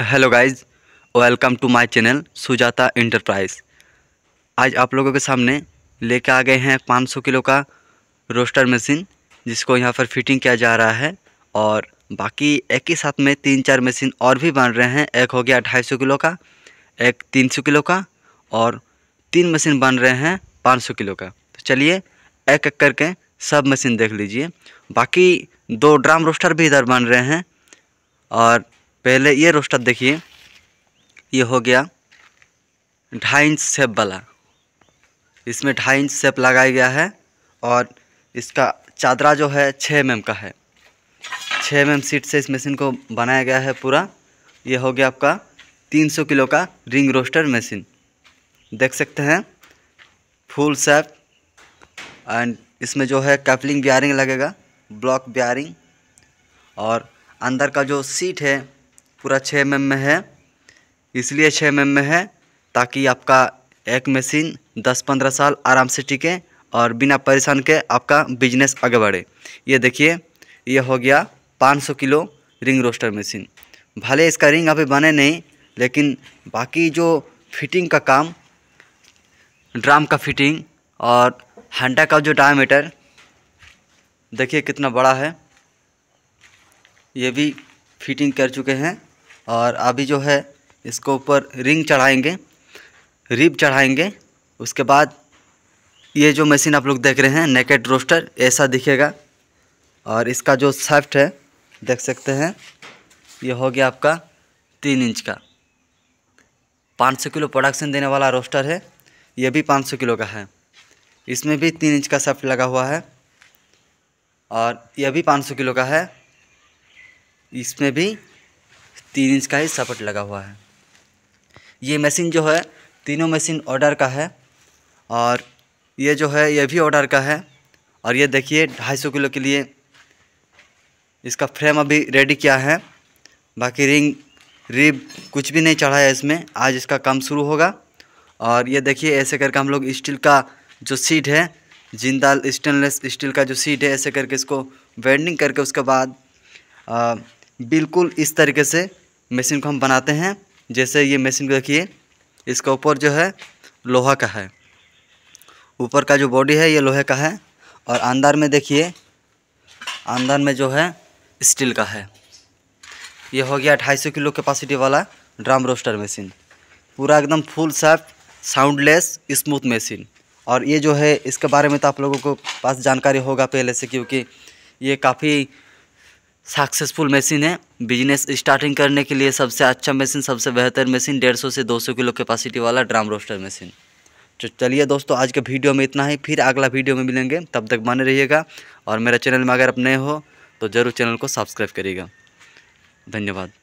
hello guys welcome to my channel Sujata Enterprise आज आप लोगों के सामने लेके आ गए हैं 500 किलो का रोस्टर मशीन जिसको यहाँ पर फिटिंग किया जा रहा है और बाकी एक ही साथ में तीन चार मशीन और भी बन रहे हैं एक हो गया 250 किलो का एक 300 किलो का और तीन मशीन बन रहे हैं पाँच किलो का तो चलिए एक एक करके सब मशीन देख लीजिए बाकी दो ड्राम रोस्टर भी इधर बन रहे हैं और पहले ये रोस्टर देखिए ये हो गया ढाई इंच सेप वाला इसमें ढाई इंच सेप लगाया गया है और इसका चादरा जो है छः एम mm का है छः एम सीट से इस मशीन को बनाया गया है पूरा ये हो गया आपका 300 किलो का रिंग रोस्टर मशीन देख सकते हैं फुल सेप एंड इसमें जो है कैपलिंग बियरिंग लगेगा ब्लॉक बियरिंग और अंदर का जो सीट है पूरा छः एम में है इसलिए छः एम में है ताकि आपका एक मशीन दस पंद्रह साल आराम से टिके और बिना परेशान के आपका बिजनेस आगे बढ़े ये देखिए ये हो गया 500 किलो रिंग रोस्टर मशीन भले इसका रिंग अभी बने नहीं लेकिन बाकी जो फिटिंग का काम ड्राम का फिटिंग और हंडा का जो डायमीटर देखिए कितना बड़ा है ये भी फिटिंग कर चुके हैं और अभी जो है इसको ऊपर रिंग चढ़ाएंगे रिब चढ़ाएंगे उसके बाद ये जो मशीन आप लोग देख रहे हैं नेकेट रोस्टर ऐसा दिखेगा और इसका जो सेफ्ट है देख सकते हैं ये हो गया आपका तीन इंच का पाँच सौ किलो प्रोडक्शन देने वाला रोस्टर है ये भी पाँच सौ किलो का है इसमें भी तीन इंच का सेफ्ट लगा हुआ है और यह भी पाँच सौ किलो का है इसमें भी तीन इंच का ही सपट लगा हुआ है ये मशीन जो है तीनों मशीन ऑर्डर का है और ये जो है ये भी ऑर्डर का है और ये देखिए ढाई सौ किलो के लिए इसका फ्रेम अभी रेडी किया है बाकी रिंग रिब कुछ भी नहीं चढ़ा है इसमें आज इसका काम शुरू होगा और ये देखिए ऐसे करके हम लोग स्टील का जो सीट है जिंदाल स्टेनलेस स्टील का जो सीट है ऐसे करके इसको वेल्डिंग करके उसके बाद आ, बिल्कुल इस तरीके से मशीन को हम बनाते हैं जैसे ये मशीन को देखिए इसका ऊपर जो है लोहा का है ऊपर का जो बॉडी है ये लोहे का है और अंदर में देखिए अंदर में जो है स्टील का है ये हो गया ढाई सौ किलो कैपेसिटी वाला ड्राम रोस्टर मशीन पूरा एकदम फुल साफ साउंडलेस स्मूथ मशीन और ये जो है इसके बारे में तो आप लोगों को पास जानकारी होगा पहले से क्योंकि ये काफ़ी सक्सेसफुल मशीन है बिजनेस स्टार्टिंग करने के लिए सबसे अच्छा मशीन सबसे बेहतर मशीन डेढ़ सौ से दो सौ किलो कैपेसिटी वाला ड्राम रोस्टर मशीन तो चलिए दोस्तों आज के वीडियो में इतना ही फिर अगला वीडियो में मिलेंगे तब तक बने रहिएगा और मेरा चैनल में अगर आप नए हो तो ज़रूर चैनल को सब्सक्राइब करिएगा धन्यवाद